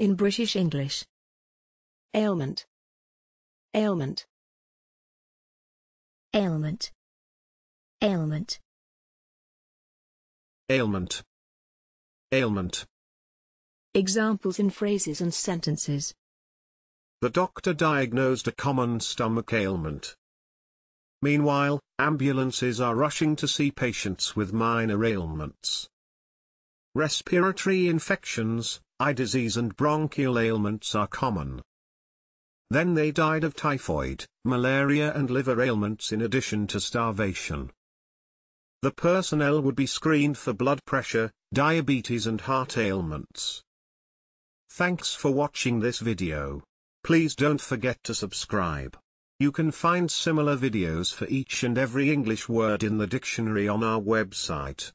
in British English. Ailment, ailment, ailment, ailment, ailment, ailment. Examples in phrases and sentences. The doctor diagnosed a common stomach ailment. Meanwhile, ambulances are rushing to see patients with minor ailments. Respiratory infections, eye disease and bronchial ailments are common. Then they died of typhoid, malaria and liver ailments in addition to starvation. The personnel would be screened for blood pressure, diabetes and heart ailments. Thanks for watching this video. Please don't forget to subscribe. You can find similar videos for each and every English word in the dictionary on our website.